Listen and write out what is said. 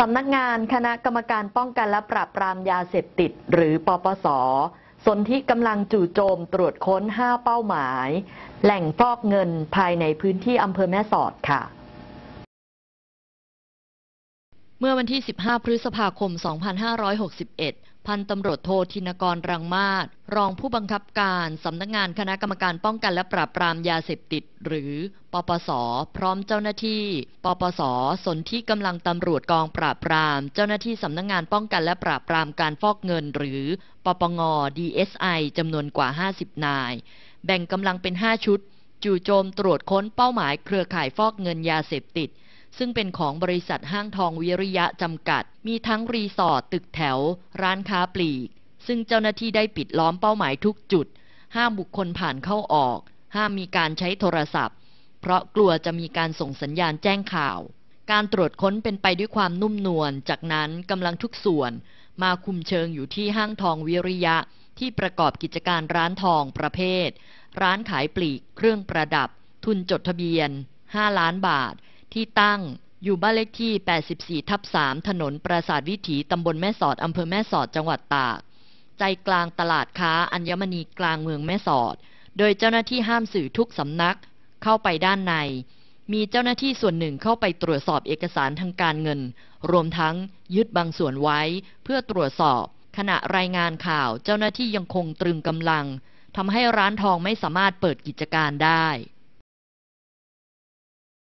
สำนักงานคณะกรรมการป้องกันและปราบปรามยาเสพติด หรือปปส สนที่กำลังจู่โจมตรวจค้น 5 เป้าหมาย แหล่งฟอกเงินภายในพื้นที่อำเภอแม่สอดค่ะเมื่อวันที่ 15 พฤษภาคม 2561 พันตำรวจโทธินกรรังมาศรองผู้บังคับการสำนักงงานคณะกรรมการป้องกันและปราบปรามยาเสพติด หรือปปส พร้อมเจ้าหน้าที่ปปสสนที่กำลังตำรวจกองปราบปราม เจ้าหน้าที่สำนักงงานป้องกันและปราบปรามการฟอกเงิน หรือปปงอ DSI จำนวนกว่า 50 นาย แบ่งกำลังเป็น 5 ชุดจู่โจมตรวจค้นเป้าหมายเครือข่ายฟอกเงินยาเสพติดซึ่งเป็นของบริษัทห้างทองวิริยะจำกัด มีทั้งรีสอร์ท ตึกแถว ร้านค้าปลีก ซึ่งเจ้าหน้าที่ได้ปิดล้อมเป้าหมายทุกจุด ห้ามบุคคลผ่านเข้าออก ห้ามมีการใช้โทรศัพท์ เพราะกลัวจะมีการส่งสัญญาณแจ้งข่าว การตรวจค้นเป็นไปด้วยความนุ่มนวล จากนั้นกำลังทุกส่วน มาคุมเชิงอยู่ที่ห้างทองวิริยะที่ประกอบกิจการร้านทองประเภท ร้านขายปลีก เครื่องประดับ ทุนจดทะเบียน5ล้านบาทที่ตั้งอยู่บ้านเลขที่ 84 ทับ 3 ถนนปราสาทวิถี ตำบลแม่สอด อำเภอแม่สอดจังหวัดตาก ใจกลางตลาดค้าอัญมณีกลางเมืองแม่สอด โดยเจ้าหน้าที่ห้ามสื่อทุกสำนักเข้าไปด้านใน มีเจ้าหน้าที่ส่วนหนึ่งเข้าไปตรวจสอบเอกสารทางการเงิน รวมทั้งยึดบางส่วนไว้เพื่อตรวจสอบ ขณะรายงานข่าวเจ้าหน้าที่ยังคงตรึงกำลังทำให้ร้านทองไม่สามารถเปิดกิจการได้